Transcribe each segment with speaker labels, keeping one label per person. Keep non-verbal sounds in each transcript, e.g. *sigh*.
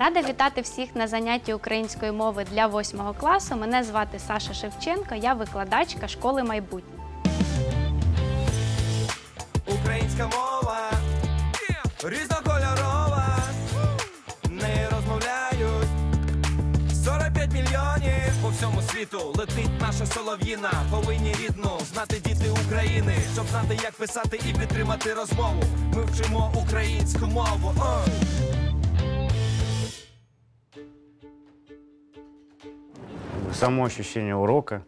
Speaker 1: Рада вітати всіх на занятті української мови для 8 класу. Мене звати Саша Шевченко, я викладачка школи майбутнє. Українська мова різнокольорова. Не розмовляють 45 мільйонів по всьому світу. Летить наша солов'їна. Повинні рідну знати діти України, щоб знати, як писати і підтримати розмову. Ми вчимо українську мову. О!
Speaker 2: само ощущение урока,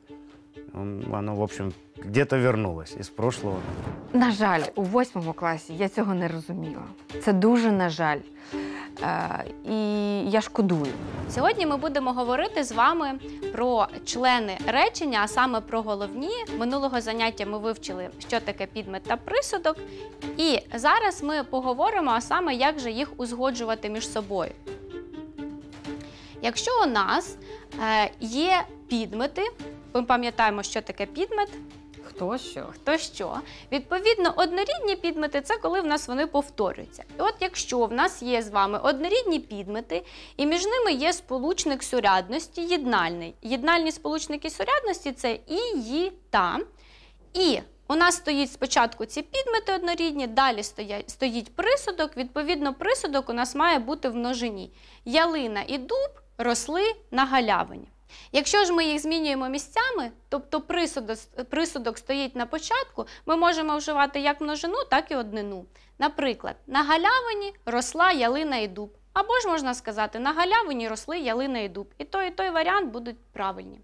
Speaker 2: он, оно, в общем, где-то вернулось із прошлого.
Speaker 3: На жаль, у восьмому класі я цього не розуміла. Це дуже на жаль. Е, і я шкодую.
Speaker 1: Сьогодні ми будемо говорити з вами про члени речення, а саме про головні. Минулого заняття ми вивчили, що таке підмет та присудок. І зараз ми поговоримо, а саме як же їх узгоджувати між собою. Якщо у нас Е, є підмети. Ми пам'ятаємо, що таке підмет.
Speaker 3: Хто що?
Speaker 1: Хто що. Відповідно, однорідні підмети це коли в нас вони повторюються. І от якщо в нас є з вами однорідні підмети, і між ними є сполучник сурядності єднальний. Єднальні сполучники сурядності це і, «ї», та. І у нас стоїть спочатку ці підмети однорідні, далі стоїть присудок. Відповідно, присудок у нас має бути в множині ялина і дуб росли на галявині. Якщо ж ми їх змінюємо місцями, тобто присудок, присудок стоїть на початку, ми можемо вживати як множину, так і однину. Наприклад, на галявині росла ялина і дуб. Або ж можна сказати, на галявині росли ялина і дуб. І той, і той варіант будуть правильні.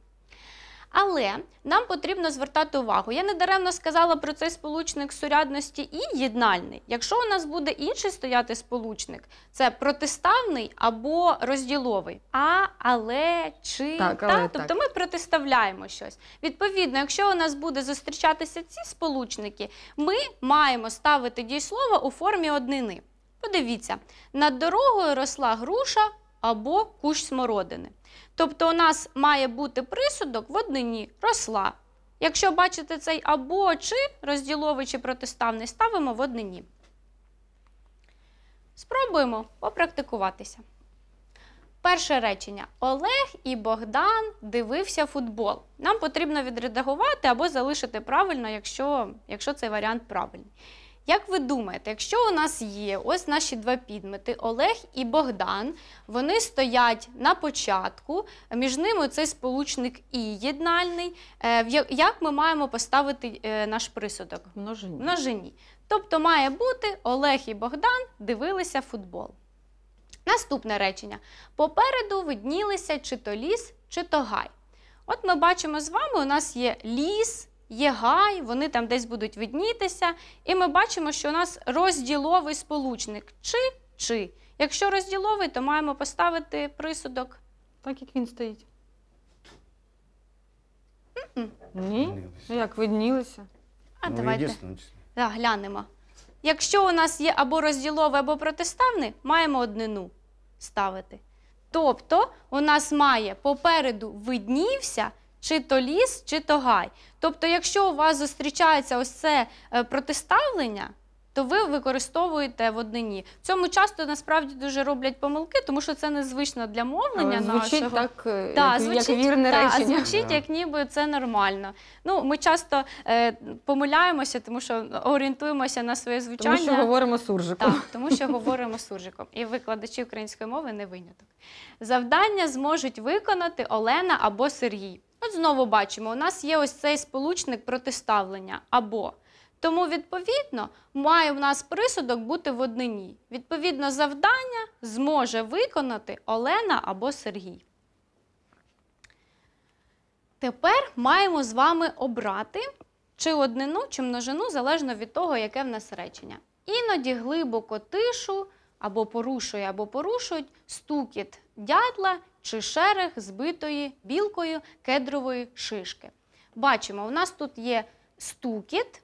Speaker 1: Але нам потрібно звертати увагу. Я недаремно сказала про цей сполучник сурядності і єднальний. Якщо у нас буде інший стояти сполучник, це протиставний або розділовий. А, але, чи так, але, та. Тобто ми протиставляємо щось. Відповідно, якщо у нас буде зустрічатися ці сполучники, ми маємо ставити дієслово у формі однини. Подивіться, над дорогою росла груша або кущ смородини. Тобто у нас має бути присудок в однині росла. Якщо бачите цей або чи розділовий чи протиставний, ставимо в однині. Спробуємо попрактикуватися. Перше речення. Олег і Богдан дивився футбол. Нам потрібно відредагувати або залишити правильно, якщо, якщо цей варіант правильний. Як ви думаєте, якщо у нас є ось наші два підмети Олег і Богдан, вони стоять на початку, між ними цей сполучник і єднальний. Е, як ми маємо поставити е, наш присудок? Множині. Множині. Тобто має бути Олег і Богдан дивилися футбол. Наступне речення: попереду виднілися чи то ліс, чи то гай. От ми бачимо з вами: у нас є ліс, є гай, вони там десь будуть віднітися. І ми бачимо, що у нас розділовий сполучник чи чи. Якщо розділовий, то маємо поставити присудок. Так як він стоїть. Ні? Ну як виднілися? А Ну, давайте єдине число. глянемо. Якщо у нас є або розділовий, або протиставний, маємо однину ставити. Тобто у нас має попереду виднівся чи то ліс, чи то гай. Тобто, якщо у вас зустрічається ось це е, протиставлення, то ви використовуєте в однині. В цьому часто насправді дуже роблять помилки, тому що це незвично для мовлення звучить нашого. так, е, да, як, звучить, як вірне да, речення. Звучить, як ніби це нормально. Ну, Ми часто е, помиляємося, тому що орієнтуємося на своє звучання. Тому що говоримо суржиком. Так, Тому що говоримо суржиком. І викладачі української мови не виняток. Завдання зможуть виконати Олена або Сергій. От знову бачимо, у нас є ось цей сполучник протиставлення або. Тому, відповідно, має у нас присудок бути в однині. Відповідно, завдання зможе виконати Олена або Сергій. Тепер маємо з вами обрати чи однину, чи множину, залежно від того, яке в нас речення. Іноді глибоко тишу або порушує, або порушують стукіт дятла чи шерех збитої білкою кедрової шишки. Бачимо, у нас тут є стукіт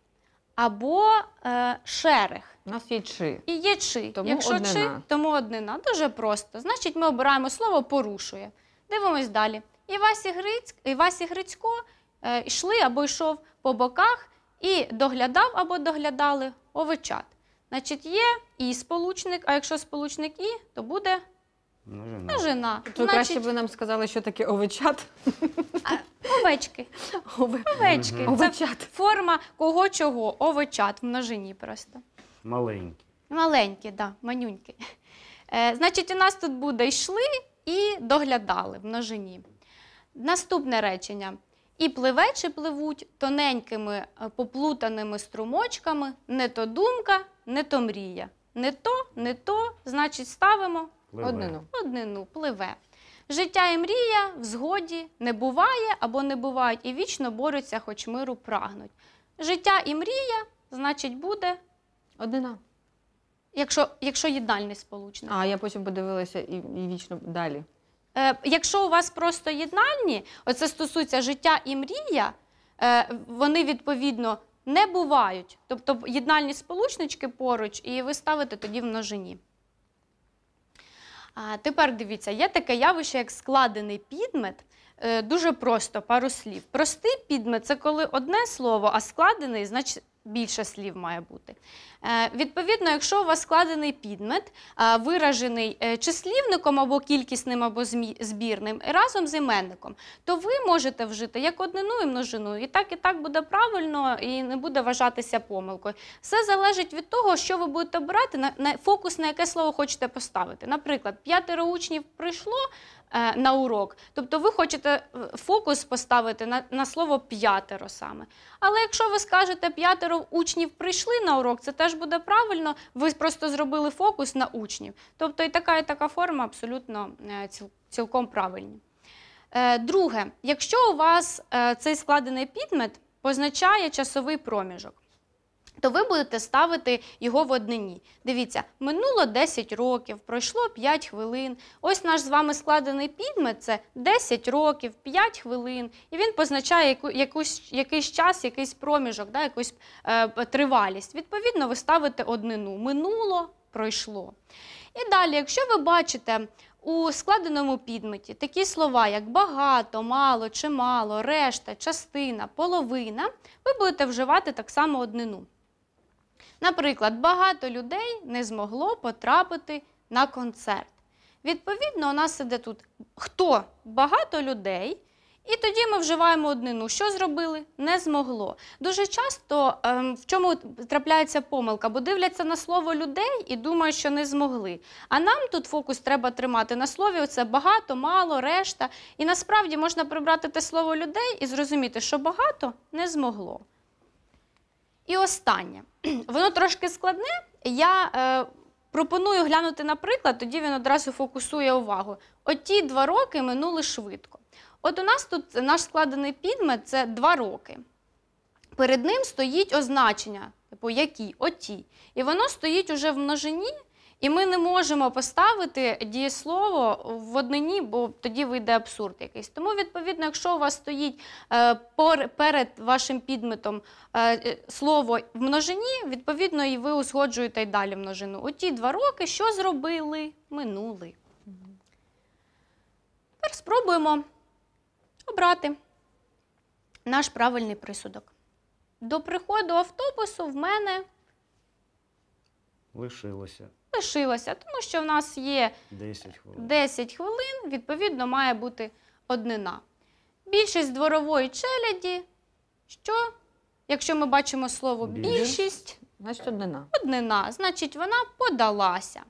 Speaker 1: або е, шерех. У нас є чи. І є чи. Тому Якщо однина. чи, тому однина. Дуже просто. Значить, ми обираємо слово порушує. Дивимось далі. Івасі, Гриць, Івасі Грицько е, йшли або йшов по боках і доглядав або доглядали овечат. Значить, є і сполучник, а якщо сполучник і, то буде Ножина. Ну, Ножина. Ну, то краще Значить, би нам сказали, що таке овечат. овечки. Ове- Овечки. Мгм. Це форма кого чого. Овечат в множині просто.
Speaker 2: Маленький.
Speaker 1: Маленькі, да, манюнькі. Е, значить, у нас тут буде йшли і доглядали в множині. Наступне речення. І пливе чи пливуть тоненькими е, поплутаними струмочками, не то думка, не то мрія. Не то, не то, значить, ставимо Пливе. Однину. Однину пливе. Життя і мрія в згоді не буває або не бувають, і вічно борються, хоч миру прагнуть. Життя і мрія, значить, буде Однина. якщо якщо єднальний сполучник. А
Speaker 3: я потім подивилася і, і
Speaker 1: вічно далі. Е, Якщо у вас просто єднальні, оце стосується життя і мрія, е, вони відповідно не бувають. Тобто єднальні сполучнички поруч, і ви ставите тоді в множині. А тепер дивіться, є таке явище, як складений підмет. Е, дуже просто пару слів. Простий підмет це коли одне слово, а складений, значить більше слів має бути. Е, відповідно, якщо у вас складений підмет, е, виражений е, числівником або кількісним, або збірним, разом з іменником, то ви можете вжити як однину і множину. І так, і так буде правильно і не буде вважатися помилкою. Все залежить від того, що ви будете обирати, фокус на яке слово хочете поставити. Наприклад, п'ятеро учнів прийшло. На урок, тобто ви хочете фокус поставити на слово п'ятеро саме. Але якщо ви скажете п'ятеро пару учнів прийшли на урок, це теж буде правильно. Ви просто зробили фокус на учнів. Тобто і така, і така форма абсолютно е, цілком правильні. Е, друге, якщо у вас е, цей складений підмет позначає часовий проміжок то тобто ви будете ставити його в однині. Дивіться, минуло 10 років, пройшло 5 хвилин. Ось наш з вами складений підмет це 10 років, 5 хвилин. І він позначає якусь, якийсь час, якийсь проміжок, да, якусь е, тривалість. Відповідно, ви ставите однину. Минуло, пройшло. І далі, якщо ви бачите. У складеному підметі такі слова, як багато, мало, чимало, решта, частина, половина, ви будете вживати так само однину. Наприклад, багато людей не змогло потрапити на концерт. Відповідно, у нас іде тут хто багато людей. І тоді ми вживаємо однину. Що зробили? Не змогло. Дуже часто ем, в чому трапляється помилка, бо дивляться на слово людей і думають, що не змогли. А нам тут фокус треба тримати на слові. Оце багато, мало, решта. І насправді можна прибрати те слово людей і зрозуміти, що багато не змогло. І останнє. *clears throat* Воно трошки складне. Я е, пропоную глянути, на приклад, тоді він одразу фокусує увагу. Оті два роки минули швидко. От у нас тут наш складений підмет це два роки. Перед ним стоїть означення, типу які, оті. І воно стоїть уже в множині. І ми не можемо поставити дієслово в однині, бо тоді вийде абсурд якийсь. Тому, відповідно, якщо у вас стоїть е, перед вашим підметом е, е, слово в множині, відповідно, і ви узгоджуєте й далі множину. У ті два роки що зробили? Минули. Тепер спробуємо обрати наш правильний присудок. До приходу автобусу в мене
Speaker 2: лишилося
Speaker 1: лишилося, тому що в нас є
Speaker 2: 10 хвилин.
Speaker 1: 10 хвилин, відповідно, має бути однина. Більшість дворової челяді, що, якщо ми бачимо слово Більшість. значить однина. однина, значить, вона подалася.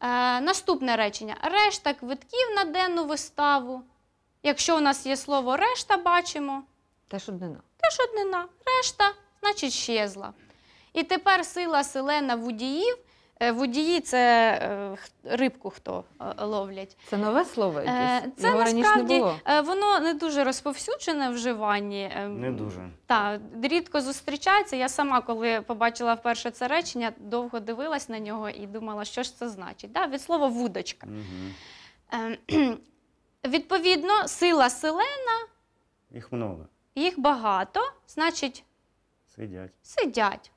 Speaker 1: Е, наступне речення: решта квитків на денну виставу. Якщо у нас є слово решта, бачимо. Теж однина. Теж однина. Решта, значить, щезла. І тепер сила селена водіїв Е, водії це е, рибку хто е, ловлять. Це
Speaker 3: нове слово якесь? Це Його насправді не було.
Speaker 1: воно не дуже розповсюджене в живанні. Ем, не дуже. Так, рідко зустрічається. Я сама, коли побачила вперше це речення, довго дивилась на нього і думала, що ж це значить. Так, від слова вудочка. Угу. *clears throat* Відповідно, сила селена. Їх много. Їх багато, значить, сидять. Сидять.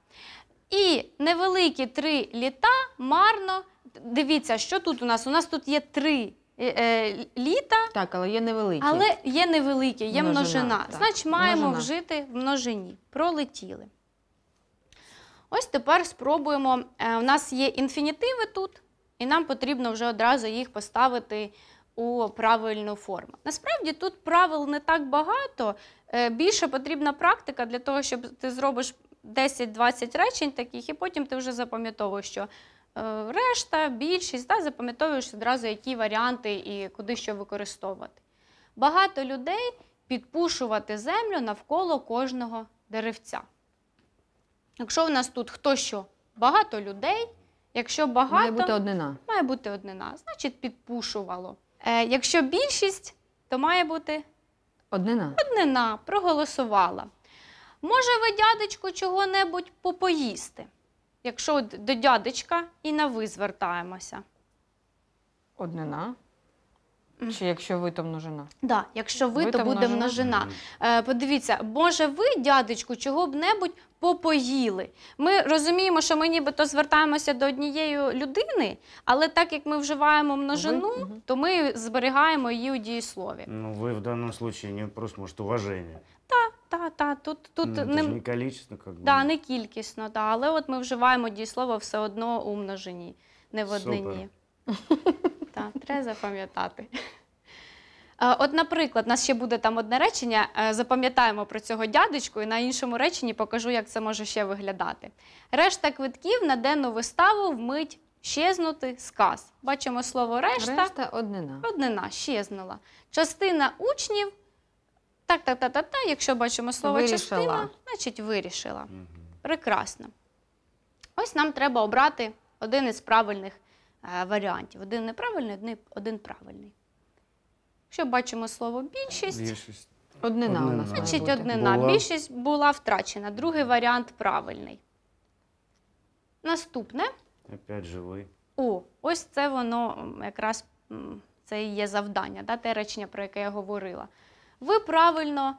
Speaker 1: І невеликі три літа марно. Дивіться, що тут у нас? У нас тут є три е, е літа. Так, але є невеликі. Але є невеликі, є множина. множина. Значить, маємо множина. вжити в множині. Пролетіли. Ось тепер спробуємо. Е, у нас є інфінітиви тут, і нам потрібно вже одразу їх поставити у правильну форму. Насправді тут правил не так багато. Е, більше потрібна практика для того, щоб ти зробиш 10-20 речень таких, і потім ти вже запам'ятовуєш, що е, решта, більшість, та запам'ятовуєш одразу, які варіанти і куди що використовувати. Багато людей підпушувати землю навколо кожного деревця. Якщо в нас тут хто що, багато людей, якщо багато, має бути однина. Має бути однина, значить, підпушувало. Е, Якщо більшість, то має бути однина. Однина проголосувала. Може, ви, дядечко, чого-небудь попоїсти, якщо до дядечка і на ви звертаємося.
Speaker 3: Однина. Чи якщо ви, то множина?
Speaker 1: Да, якщо ви, то, буде множина. Е, подивіться, може, ви, дядечку, чого б небудь попоїли. Ми розуміємо, що ми нібито звертаємося до однієї людини, але так як ми вживаємо множину, то ми зберігаємо її у дієслові.
Speaker 2: Ну, ви в даному випадку не просто, може, уваження
Speaker 1: та, та, тут тут ну, не, не
Speaker 2: кількісно, как да, не
Speaker 1: кількісно, да, але от ми вживаємо дієслово все одно у множині, не в однині. Так, треба запам'ятати. От, наприклад, у нас ще буде там одне речення. Е, запам'ятаємо про цього дядечку, і на іншому реченні покажу, як це може ще виглядати. Решта квитків на денну виставу вмить щезнути сказ. Бачимо слово решта. Решта однина. Однина щезнула. Частина учнів так, так, так, так, так. Якщо бачимо слово Вирішила. частина, значить вирішила. Угу. Прекрасно. Ось нам треба обрати один із правильних е, варіантів. Один неправильний, один правильний. Якщо бачимо слово більшість, Більшість. Однина, Однина. у нас. значить бути. однина. Була. Більшість була втрачена. Другий варіант правильний. Наступне.
Speaker 2: Опять живий.
Speaker 1: О, ось це воно якраз це і є завдання, да, те речення, про яке я говорила ви правильно,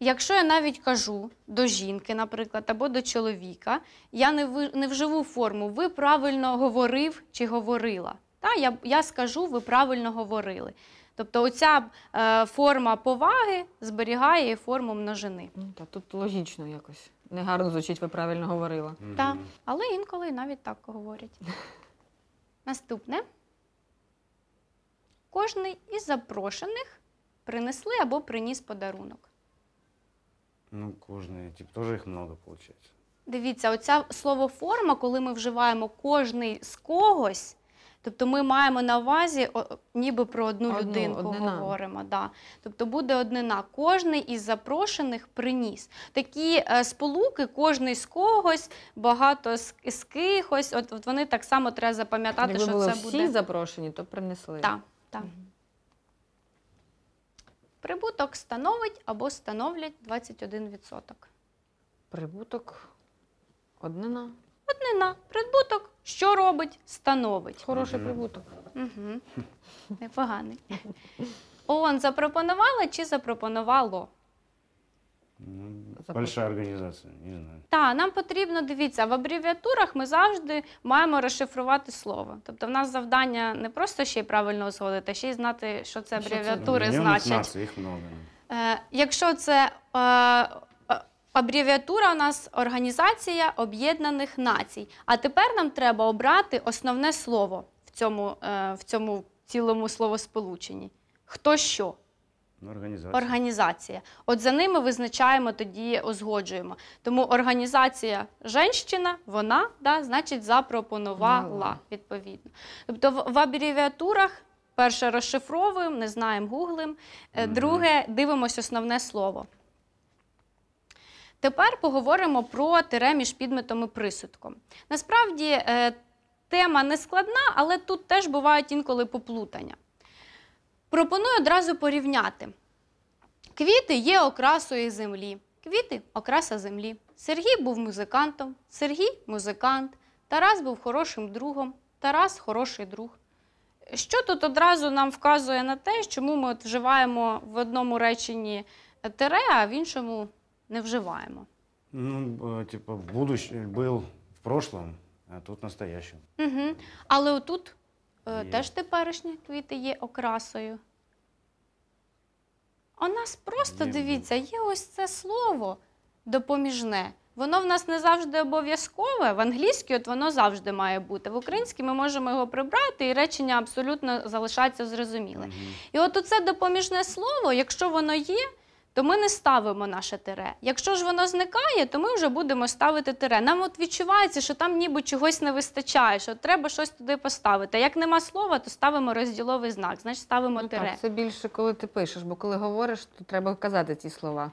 Speaker 1: якщо я навіть кажу до жінки, наприклад, або до чоловіка, я не ви, не вживу форму, ви правильно говорив чи говорила. Та, Я я скажу, ви правильно говорили. Тобто оця е, форма поваги зберігає форму множини. Ну,
Speaker 3: та, Тут логічно якось. Негарно звучить, ви правильно говорила. Mm -hmm. Так,
Speaker 1: але інколи навіть так говорять. *laughs* Наступне. Кожний із запрошених принесли або приніс подарунок?
Speaker 2: Ну, кожний тип теж їх багато виходить.
Speaker 1: Дивіться, оце слово форма, коли ми вживаємо кожний з когось, тобто ми маємо на увазі ніби про одну, одну людинку говоримо. Тобто буде однина. Кожний із запрошених приніс. Такі е, сполуки, кожний з когось, багато з, кихось. От, вони так само треба запам'ятати, що Якби що були це всі
Speaker 3: запрошені, то принесли. Так,
Speaker 1: так. Прибуток становить або становлять 21%. Прибуток однина. Однина. Прибуток що робить? Становить. Хороший прибуток. Угу. *laughs* Непоганий. ООН запропонувала чи запропонувало?
Speaker 2: Запитання. Большая організація, не знаю.
Speaker 1: Так, нам потрібно, дивіться, в абревіатурах ми завжди маємо розшифрувати слово. Тобто в нас завдання не просто ще й правильно узгодити, а ще й знати, що це абревіатури що це? значать. Нас, їх Е, якщо це е, е, абревіатура у нас Організація Об'єднаних Націй. А тепер нам треба обрати основне слово в цьому, е, в цьому цілому словосполученні. Хто що? Ну, організація. організація. От за ними визначаємо, тоді узгоджуємо. Тому організація женщина, вона да, значить запропонувала відповідно. Тобто в, в абревіатурах перше розшифровуємо, не знаємо гуглим, е, друге дивимося основне слово. Тепер поговоримо про тире між підметом і присудком. Насправді е, тема не складна, але тут теж бувають інколи поплутання. Пропоную одразу порівняти. Квіти є окрасою землі. Квіти окраса землі. Сергій був музикантом, Сергій музикант. Тарас був хорошим другом, Тарас хороший друг. Що тут одразу нам вказує на те, чому ми вживаємо в одному реченні тире, а в іншому не вживаємо?
Speaker 2: Ну, типу, будущ... був в прошлому, а тут настоящем.
Speaker 1: Угу. Але отут Е, Теж теперішні квіти є окрасою. У нас просто, Є. дивіться, є ось це слово допоміжне. Воно в нас не завжди обов'язкове. В англійській от воно завжди має бути. В українській ми можемо його прибрати, і речення абсолютно залишається зрозуміле. І от оце допоміжне слово, якщо воно є, то ми не ставимо наше тире. Якщо ж воно зникає, то ми вже будемо ставити тире. Нам от відчувається, що там ніби чогось не вистачає, що треба щось туди поставити. як нема слова, то ставимо розділовий знак, значить ставимо ну, тире. Так, Це
Speaker 3: більше, коли ти пишеш, бо коли говориш, то треба вказати ці слова.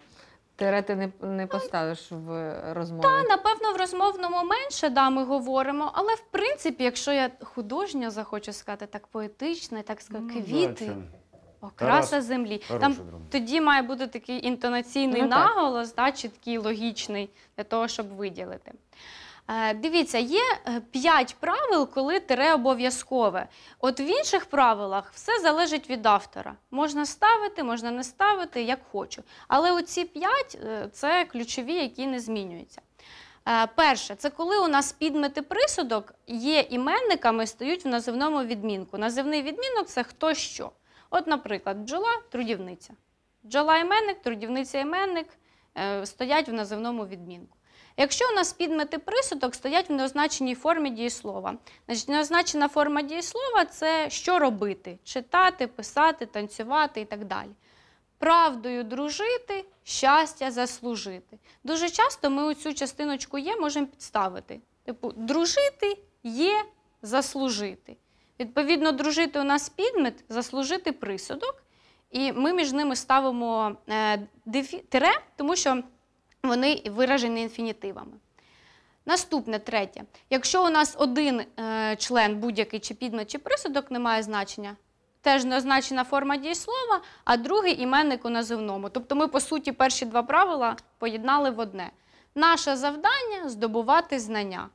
Speaker 3: Тире ти не не ну, поставиш в розмові? Та,
Speaker 1: напевно, в розмовному менше да, ми говоримо, але в принципі, якщо я художня захочу сказати, так поетично, так сказати, ну, квіти. Окраса Тарас. землі. Там тоді має бути такий інтонаційний ну, наголос, так. Та, чіткий, логічний, для того, щоб виділити. Е, дивіться, є е, п'ять правил, коли тире обов'язкове. От в інших правилах все залежить від автора. Можна ставити, можна не ставити, як хочу. Але оці п'ять е, це ключові, які не змінюються. Е, перше, це коли у нас підмети присудок є іменниками, і стають в називному відмінку. Називний відмінок це хто що. От, наприклад, бджола трудівниця. Бджола іменник, трудівниця іменник е, стоять в називному відмінку. Якщо у нас підмети присуток, стоять в неозначеній формі дієслова, значить неозначена форма дієслова це що робити: читати, писати, танцювати і так далі. Правдою дружити, щастя заслужити. Дуже часто ми цю частиночку є можемо підставити. Типу, дружити є заслужити. Відповідно, дружити у нас підмет, заслужити присудок, і ми між ними ставимо е, тире, тому що вони виражені інфінітивами. Наступне третє. Якщо у нас один е, член, будь-який чи підмет, чи присудок не має значення, теж назначена форма дієслова, а другий іменник у називному. Тобто ми, по суті, перші два правила поєднали в одне. Наше завдання здобувати знання.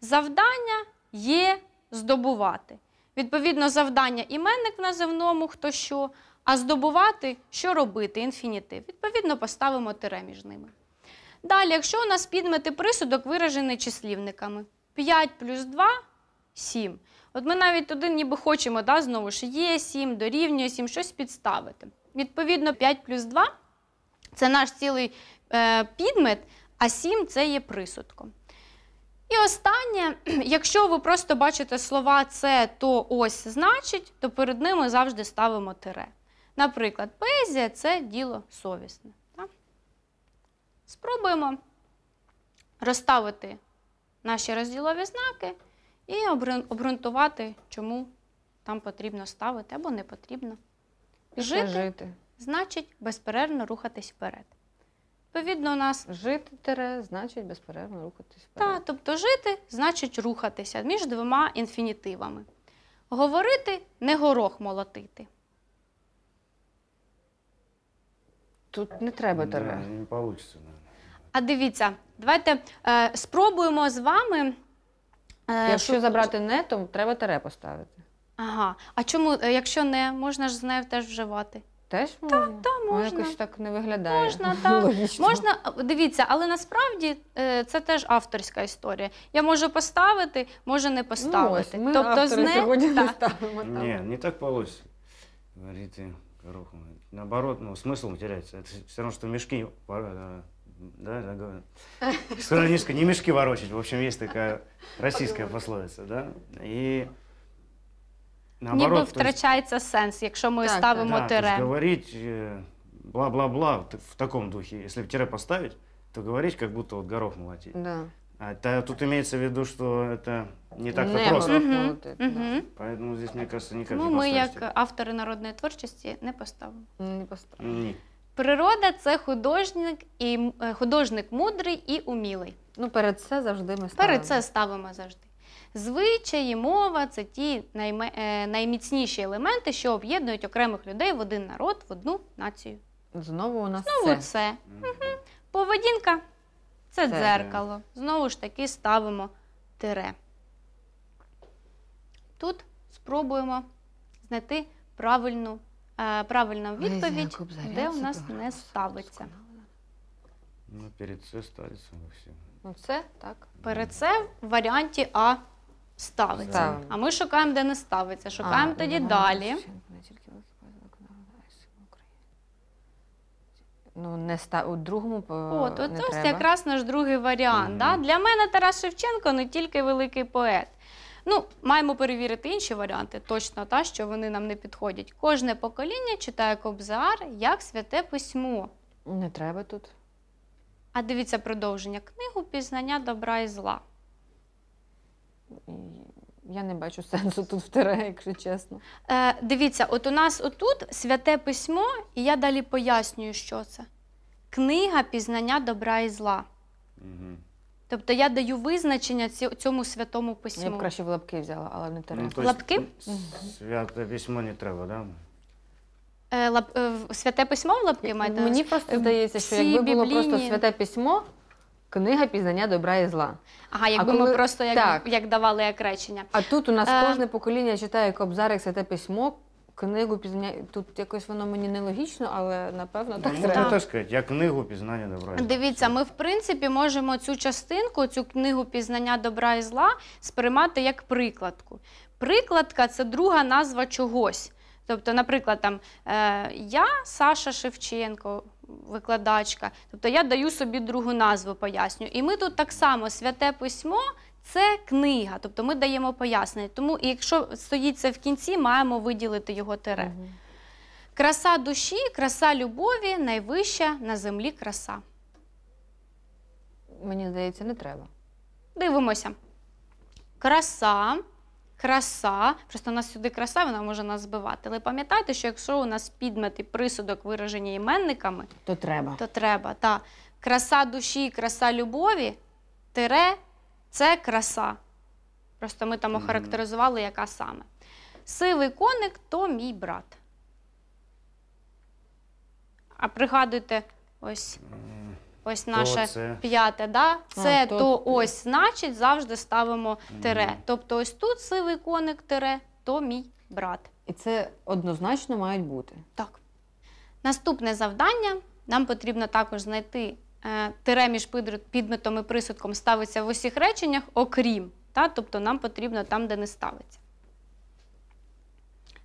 Speaker 1: Завдання є здобувати. Відповідно, завдання іменник в називному хто що, а здобувати що робити, інфінітив. Відповідно, поставимо тире між ними. Далі, якщо у нас підмети присудок виражений числівниками 5 плюс 2 7. От ми навіть туди ніби хочемо, да, знову ж є 7, дорівнює 7, щось підставити. Відповідно, 5 плюс 2 це наш цілий е, підмет, а 7 це є присудком. І останнє, *clears throat* якщо ви просто бачите слова це, то ось значить, то перед ними завжди ставимо тире. Наприклад, поезія це діло совісне. Спробуємо розставити наші розділові знаки і обґрунтувати, чому там потрібно ставити або не потрібно. Жити, жити. значить, безперервно рухатись вперед. Відповідно, у нас жити тере, значить безперервно рухатись. вперед. Так, тобто жити значить рухатися між двома інфінітивами. Говорити не горох молотити. Тут не треба тере. Не, не вийде. А дивіться, давайте е, спробуємо з вами. Е, Якщо шо... забрати не, то треба тере поставити. Ага. А чому, е, якщо не, можна ж з нею теж вживати? Теж можна? Та, ну, можна. Воно якось так не виглядає. Можна, *laughs* так. Можна, дивіться, але насправді е, це теж авторська історія. Я можу поставити, можу не поставити. Ну, ось, ми тобто з не... сьогодні та. не ставимо. Там. Ні,
Speaker 2: не так вийшло. Говорити, короху. Наоборот, ну, смысл теряється. Це все одно, що мішки е, да, да, да. *laughs* не мешки ворочать. В общем, есть такая российская пословица, да. И Наоборот, Ніби
Speaker 1: втрачається сенс, якщо ми Так, ставимо да, то есть
Speaker 2: говорить е, бла-бла-бла в такому духі. Якщо тире поставить, то говорить, як будто вот горох молотить. Да. А та- тут имеется в виду, что это не так-то просто. горох. Мгм, Поэтому здесь, мне кажется, никак Тому не ми, поставишь тире.
Speaker 1: як автори народної творчості, не поставимо. Не поставлю. Ні. Природа це художник і е, художник мудрий і умілий. Ну, перед це завжди ми ставимо. Перед це ставимо завжди. Звичаї, мова це ті е, найміцніші елементи, що об'єднують окремих людей в один народ, в одну націю.
Speaker 3: Знову у нас Знову це.
Speaker 1: Поведінка це, дзеркало. Знову ж таки, ставимо тире. Тут спробуємо знайти правильну е, правильну відповідь, де у нас не ставиться. Ну,
Speaker 2: перед це ставиться.
Speaker 1: Ну, це так. Перед це в варіанті А ставиться. А ми шукаємо, де не ставиться. Шукаємо тоді далі.
Speaker 3: Ну, не ста у другому От, от не ось якраз
Speaker 1: наш другий варіант. Да? Для мене Тарас Шевченко не тільки великий поет. Ну, маємо перевірити інші варіанти, точно та, що вони нам не підходять. Кожне покоління читає Кобзар як святе письмо.
Speaker 3: Не треба тут.
Speaker 1: А дивіться продовження книгу пізнання добра і зла. Я не бачу сенсу тут в втирає, якщо чесно. Е, Дивіться, от у нас отут святе письмо, і я далі пояснюю, що це. Книга пізнання добра і зла. Угу. Тобто я даю визначення цьому святому письму. Я б краще в
Speaker 3: лапки взяла, але не треба. Ну, лапки?
Speaker 2: Святе письмо не треба, так?
Speaker 1: Да? Е, лап... Е, святе письмо в лапки маєте? Мені просто е, здається, що якби було просто святе
Speaker 3: письмо, Книга пізнання добра і зла.
Speaker 1: Ага, якби коли... ми просто як так. як давали як речення. А тут у нас е... кожне
Speaker 3: покоління читає Кобзарик святе письмо, книгу
Speaker 1: пізнання. Тут якось воно мені нелогічно, але напевно так. Ну, треба. теж
Speaker 2: сказати, я книгу пізнання добра і
Speaker 1: Дивіться, ми в принципі можемо цю частинку, цю книгу пізнання добра і зла сприймати як прикладку. Прикладка це друга назва чогось. Тобто, наприклад, там е, я Саша Шевченко викладачка. Тобто я даю собі другу назву поясню. І ми тут так само святе письмо. Це книга, тобто ми даємо пояснення. Тому, і якщо стоїть це в кінці, маємо виділити його тире. Краса душі, краса любові найвища на землі краса.
Speaker 3: Мені здається, не треба.
Speaker 1: Дивимося. Краса краса. Просто у нас сюди краса, вона може нас збивати. Але пам'ятайте, що якщо у нас підмет і присудок виражені іменниками,
Speaker 3: то треба. то
Speaker 1: треба. Та краса душі, краса любові, тире це краса. Просто ми там охарактеризували, яка саме. Сивий коник то мій брат. А пригадуйте, ось Ось наше це. п'яте, да? це а, то... то ось значить, завжди ставимо тире. Mm. Тобто, ось тут сивий коник тире, то мій брат. І це однозначно
Speaker 3: мають бути. Так.
Speaker 1: Наступне завдання: нам потрібно також знайти е, тире між підметом і присудком ставиться в усіх реченнях, окрім. Та? Тобто нам потрібно там, де не ставиться.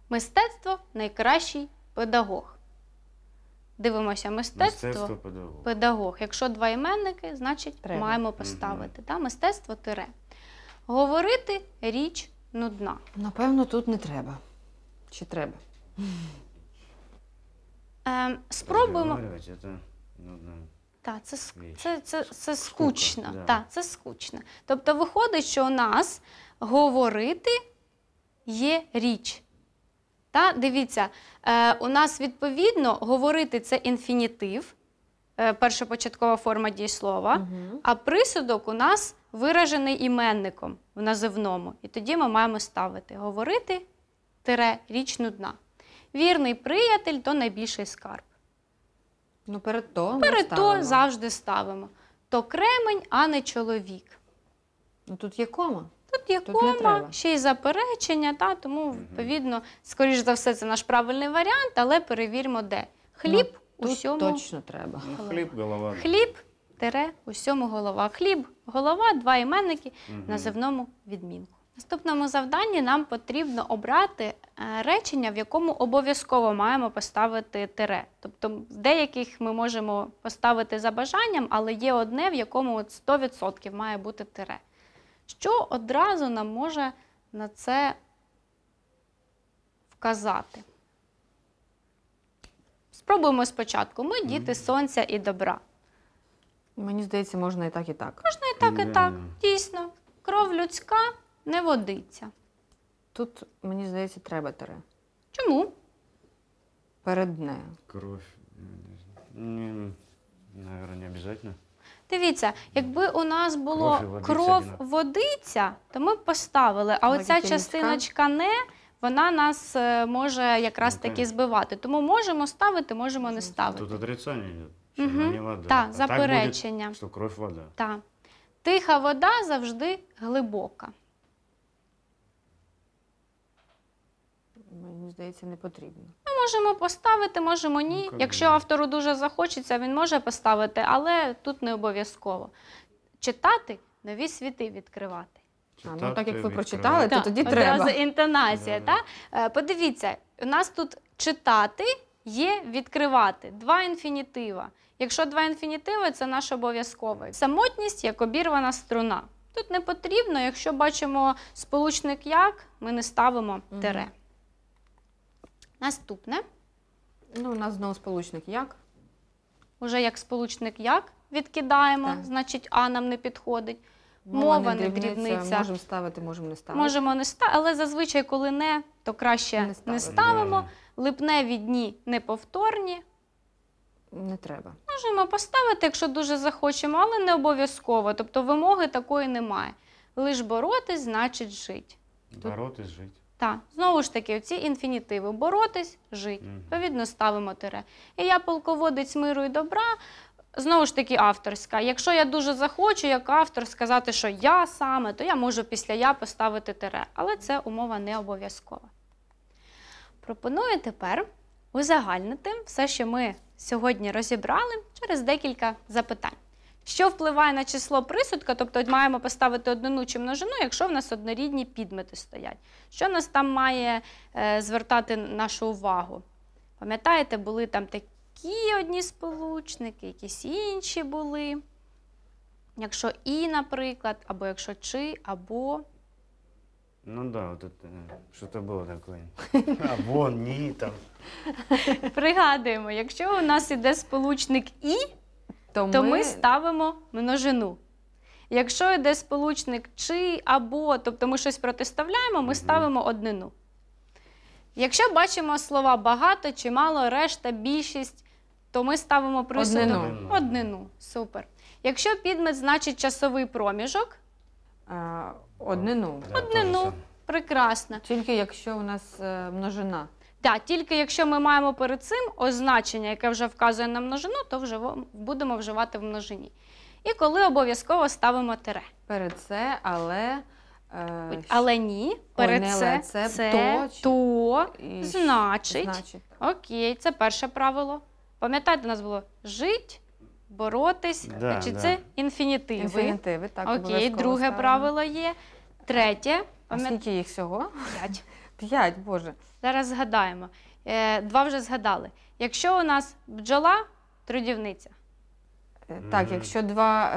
Speaker 1: Мистецтво найкращий педагог. Дивимося мистецтво, мистецтво педагог. педагог. Якщо два іменники, значить Треба. маємо поставити. Угу. Та, мистецтво тире. Говорити річ нудна. Напевно, тут не треба. Чи треба? Ем, спробуємо.
Speaker 2: Це це це,
Speaker 1: це, це скучно. Скука, да. так, це скучно. Тобто, виходить, що у нас говорити є річ. Та? Дивіться, е, у нас відповідно говорити це інфінітив, е, першопочаткова форма дійслова. угу. а присудок у нас виражений іменником в називному. І тоді ми маємо ставити говорити тире річну дна. Вірний приятель то найбільший скарб.
Speaker 3: Ну, Перед то Перед то ставимо. завжди
Speaker 1: ставимо. То кремень, а не чоловік. Ну, Тут є кома. Тут є Тут кома, ще й заперечення, та, тому, відповідно, скоріш за все, це наш правильний варіант, але перевіримо де. Хліб ну, Тут усьому. точно
Speaker 3: треба. Ну, хліб, голова.
Speaker 1: Хліб тире усьому голова. Хліб, голова, два іменники Мгм. називному відмінку. Наступному завданні нам потрібно обрати е, речення, в якому обов'язково маємо поставити тире. Тобто, деяких ми можемо поставити за бажанням, але є одне, в якому от 100% має бути тире що одразу нам може на це вказати. Спробуємо спочатку. Ми діти сонця і добра. Мені здається, можна і так, і так. Можна і так, і так. Дійсно, кров людська
Speaker 3: не водиться. Тут, мені здається, треба тере. Чому? Перед нею.
Speaker 2: Кровь. Не, наверное, не обязательно.
Speaker 1: Дивіться, якби у нас було кров, водиця, то ми б поставили. А оця частиночка не вона нас е, може якраз таки збивати. Тому можемо ставити, можемо не ставити.
Speaker 2: Тут отрицання что Мгм. она не вода. Так, а так будет, заперечення. что вода.
Speaker 1: Так. Тиха вода завжди глибока.
Speaker 3: Мені здається, не потрібно
Speaker 1: можемо поставити, можемо ні. Ну, якщо автору дуже захочеться, він може поставити, але тут не обов'язково. Читати нові світи відкривати.
Speaker 2: А, ну так
Speaker 3: як ви прочитали, то тоді треба. Одразу
Speaker 1: інтонація. Да. Та? Е, подивіться, у нас тут читати є відкривати два інфінітива. Якщо два інфінітиви, це наш обов'язковий. Самотність як обірвана струна. Тут не потрібно, якщо бачимо сполучник як, ми не ставимо тире. Наступне. Ну, у нас знову сполучник як. Уже як сполучник як відкидаємо, Так. значить, а нам не підходить.
Speaker 3: Ну, Мова не дрібниця. Можемо ставити, можемо не ставити. Можемо
Speaker 1: не ставити, але зазвичай, коли не, то краще Не не, ставити. ставимо. Липневі дні неповторні. Не треба. Можемо поставити, якщо дуже захочемо, але не обов'язково. Тобто вимоги такої немає. Лиш боротись, значить жить.
Speaker 2: Боротись жить.
Speaker 1: Так, знову ж таки, оці інфінітиви боротись, жить. Відповідно, ставимо тире. І я полководець миру і добра. Знову ж таки, авторська. Якщо я дуже захочу, як автор сказати, що я саме, то я можу після я поставити тире. Але це умова не обов'язкова. Пропоную тепер узагальнити все, що ми сьогодні розібрали, через декілька запитань. Що впливає на число присудка, тобто маємо поставити однину чи множину, якщо в нас однорідні підмети стоять. Що нас там має е, звертати нашу увагу? Пам'ятаєте, були там такі одні сполучники, якісь інші були. Якщо і, наприклад, або якщо чи, або.
Speaker 2: Ну так, да, е, що то було таке. *laughs* Або ні там.
Speaker 1: Пригадуємо, якщо у нас іде сполучник і то, то ми... ми ставимо множину. Якщо йде сполучник чи або, тобто ми щось протиставляємо, ми ставимо однину. Якщо бачимо слова багато, чимало, решта, більшість, то ми ставимо присудок однину. однину. Супер. Якщо підмет значить часовий проміжок, А,
Speaker 3: Однину.
Speaker 1: однину. Прекрасно. Тільки якщо у нас е, множина. Та тільки якщо ми маємо перед цим означення, яке вже вказує на множину, то вже будемо вживати в множині. І коли обов'язково ставимо тире. Перед це, але. Е, але ні, перед це, це, то, значить. Окей, це перше правило. Пам'ятаєте, у нас було жить, боротись, Да, це інфінітиви. Інфінітиви, так. Окей, друге правило є. Третє, А скільки їх всього? п'ять. П'ять, Боже. Зараз згадаємо. Е, Два вже згадали. Якщо у нас бджола, трудівниця.
Speaker 3: Е, так, якщо два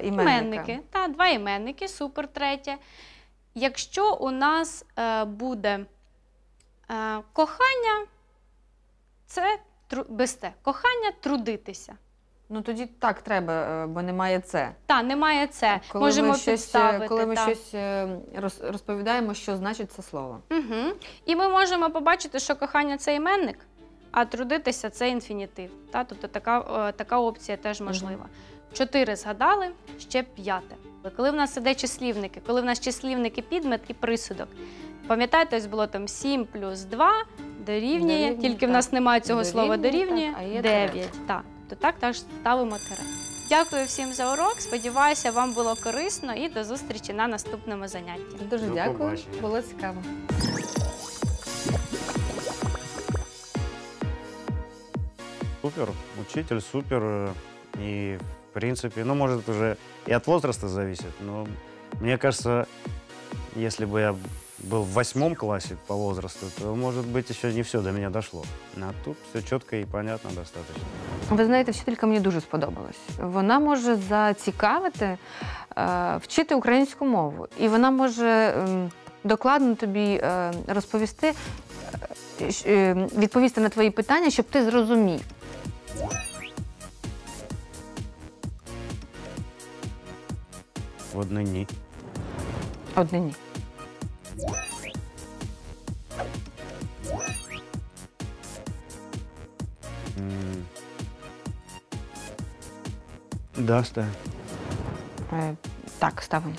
Speaker 3: е, іменника. Іменники.
Speaker 1: Та, два іменники, супер третє. Якщо у нас е, буде е, кохання, це тру- без те. Кохання трудитися. Ну тоді так треба,
Speaker 3: е, бо немає це.
Speaker 1: Та немає це. Коли Можемо ми щось, е, підставити. Коли ми та.
Speaker 3: щось е, розповідаємо, що значить це слово.
Speaker 1: Угу. І ми можемо побачити, що кохання це іменник, а трудитися це інфінітив. Та? Тобто така така опція теж можлива. Угу. Чотири згадали, ще п'яте. Коли в нас іде числівники, коли в нас числівники підмет і присудок. Пам'ятаєте, ось було там 7 плюс 2 дорівнює, дорівнює тільки так. в нас немає цього дорівнює, слова дорівнює так, 9. 9. Так то тобто так також ставимо тире. Дякую всім за урок. Сподіваюся, вам було корисно і до зустрічі на наступному занятті. Дуже дякую, було цікаво.
Speaker 2: Супер, учитель супер. э, И, в принципе, ну, может, уже и от возраста зависит, но мне кажется, если бы я был в восьмом классе по возрасту, то, может быть, еще не все до меня дошло. А тут все четко і понятно достаточно.
Speaker 3: Ви знаєте, вчителька мені дуже сподобалась. Вона може зацікавити, е, вчити українську мову, і вона може е, докладно тобі е, розповісти, е, е, відповісти на твої питання, щоб ти зрозумів. Одне ні. Одне ні. Да, ставим. Е, так, ставим.